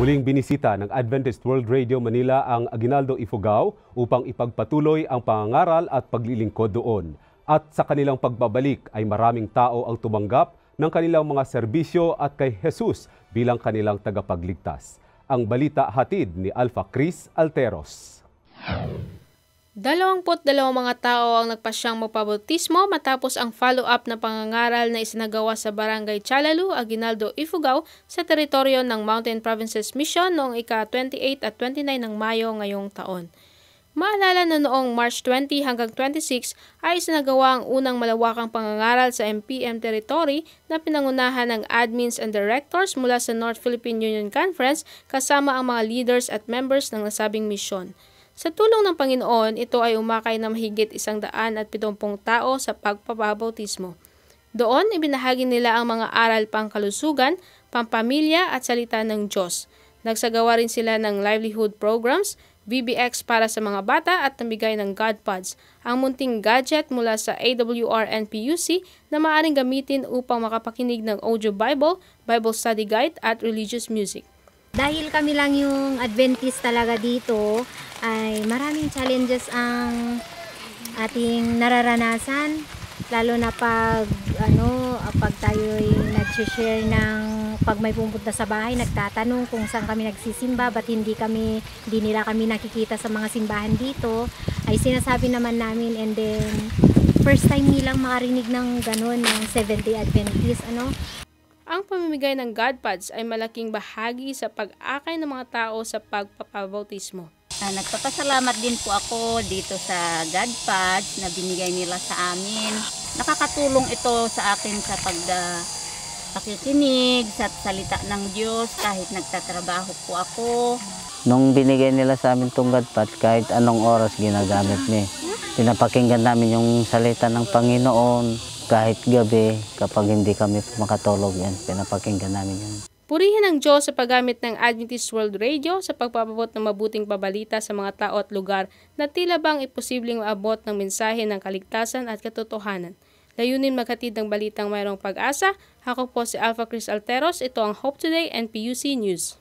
Muling binisita ng Adventist World Radio Manila ang Aguinaldo Ifugao upang ipagpatuloy ang pangangaral at paglilingkod doon. At sa kanilang pagbabalik ay maraming tao ang tumanggap ng kanilang mga serbisyo at kay Jesus bilang kanilang tagapagligtas. Ang balita hatid ni Alpha Chris Alteros. Dalawampot dalawang mga tao ang nagpasyang mapabautismo matapos ang follow-up na pangangaral na isinagawa sa Barangay Chalalu, Aguinaldo, Ifugao sa teritoryo ng Mountain Provinces Mission noong ika-28 at 29 ng Mayo ngayong taon. Maalala na noong March 20 hanggang 26 ay isinagawa ang unang malawakang pangangaral sa MPM territory na pinangunahan ng admins and directors mula sa North Philippine Union Conference kasama ang mga leaders at members ng nasabing misyon. Sa tulong ng Panginoon, ito ay umakay na mahigit isang daan at pitumpong tao sa pagpapabautismo. Doon, ibinahagi nila ang mga aral pangkalusugan, pampamilya at salita ng Diyos. Nagsagawa rin sila ng livelihood programs, VBX para sa mga bata at namigay ng Godpods, ang munting gadget mula sa AWR and na maaaring gamitin upang makapakinig ng audio Bible, Bible study guide at religious music dahil kami lang yung Adventist talaga dito ay maraming challenges ang ating nararanasan lalo na pag ano pag tayo ay nag-share ng pag may pumunta sa bahay nagtatanong kung saan kami nagsisimba ba't hindi kami hindi nila kami nakikita sa mga simbahan dito ay sinasabi naman namin and then first time nilang makarinig ng ganun ng Seventh Day Adventist ano ang pamimigay ng God Pods ay malaking bahagi sa pag-akay ng mga tao sa pagpapabautismo. Uh, nagpapasalamat din po ako dito sa God Pods na binigay nila sa amin. Nakakatulong ito sa akin sa pag ah, sa salita ng Diyos kahit nagtatrabaho po ako. Nung binigay nila sa amin itong God Pods, kahit anong oras ginagamit niya, pinapakinggan namin yung salita ng Panginoon kahit gabi, kapag hindi kami makatulog, yan, pinapakinggan namin yan. Purihin ang Diyos sa paggamit ng Adventist World Radio sa pagpapabot ng mabuting pabalita sa mga tao at lugar na tila bang imposibleng maabot ng mensahe ng kaligtasan at katotohanan. Layunin maghatid ng balitang mayroong pag-asa. Ako po si Alpha Chris Alteros. Ito ang Hope Today and PUC News.